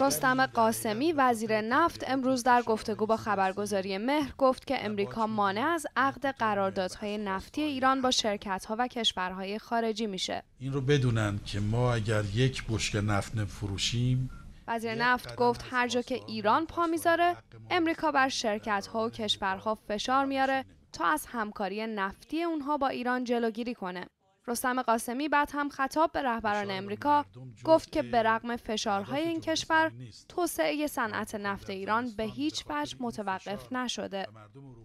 رستم قاسمی وزیر نفت امروز در گفتگو با خبرگزاری مهر گفت که امریکا مانع از عقد قراردادهای نفتی ایران با شرکتها و کشورهای خارجی میشه این رو بدونن که ما اگر یک بشک نفت نفروشیم. وزیر نفت گفت هر جا که ایران پا میذاره امریکا بر شرکت و کشورها فشار میاره تا از همکاری نفتی اونها با ایران جلوگیری کنه رستم قاسمی بعد هم خطاب به رهبران امریکا گفت که به رغم فشارهای این کشور توسعه صنعت نفت ایران به هیچ وجه متوقف نشده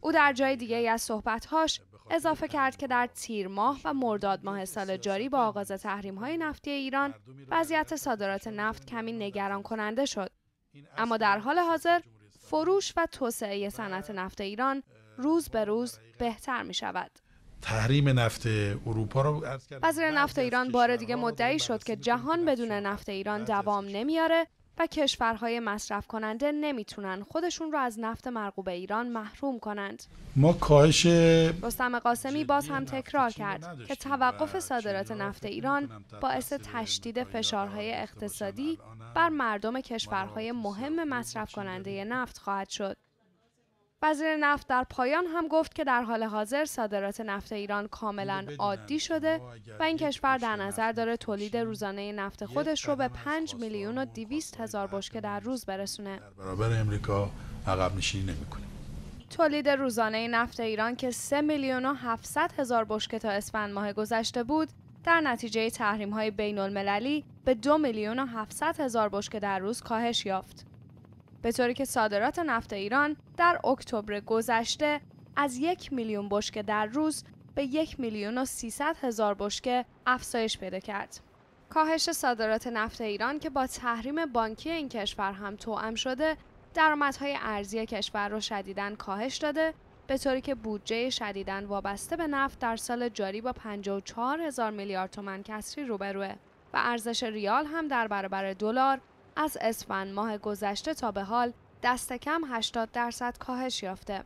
او در جای دیگه از صحبتهاش اضافه کرد که در تیر ماه و مرداد ماه سال جاری با آغاز های نفتی ایران وضعیت صادرات نفت کمی نگران کننده شد اما در حال حاضر فروش و توسعه صنعت نفت ایران روز به روز بهتر می شود تحریم نفت اروپا رو وزیر نفت ایران بار دیگه مدعی شد که جهان بدون نفت ایران دوام نمیاره و کشورهای مصرف کننده نمیتونن خودشون رو از نفت مرغوب ایران محروم کنند. ما کاهش رستم قاسمی باز هم تکرار کرد که توقف صادرات نفت ایران باعث تشدید فشارهای اقتصادی بر مردم کشورهای مهم مصرف کننده نفت خواهد شد. وزیر نفت در پایان هم گفت که در حال حاضر صادرات نفت ایران کاملا عادی شده و این کشور در نظر داره تولید روزانه نفت خودش رو به 5 میلیون و 200 هزار بشکه در روز برسونه. برابر امریکا عقب نشینی نمیکنه. تولید روزانه نفت ایران که 3 میلیون و 700 هزار بشکه تا اسفند ماه گذشته بود در نتیجه تحریم های بین به 2 میلیون و 700 هزار بشکه در روز کاهش یافت. به طوری که صادرات نفت ایران در اکتبر گذشته از یک میلیون بشکه در روز به یک میلیون و 300 هزار بشکه افزایش پیدا کرد. کاهش صادرات نفت ایران که با تحریم بانکی این کشور هم توأم شده درآمدهای ارزی کشور را شدیداً کاهش داده به طوری که بودجه شدیداً وابسته به نفت در سال جاری با 54 هزار میلیارد تومن کسری روبروه و ارزش ریال هم در برابر دلار از اسفند ماه گذشته تا به حال دست کم 80 درصد کاهش یافته.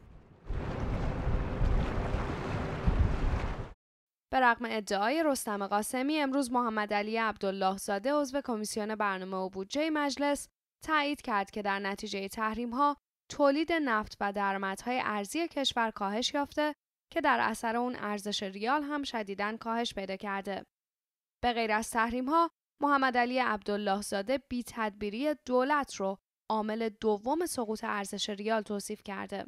به رغم ادعای رستم قاسمی امروز محمد علی عبدالله زاده عضو کمیسیون برنامه و بودجه مجلس تایید کرد که در نتیجه تحریم ها تولید نفت و درآمدهای ارزی کشور کاهش یافته که در اثر اون ارزش ریال هم شدیداً کاهش پیدا کرده. به غیر از تحریم ها محمد علی عبدالله زاده بی تدبیری دولت رو عامل دوم سقوط ارزش ریال توصیف کرده.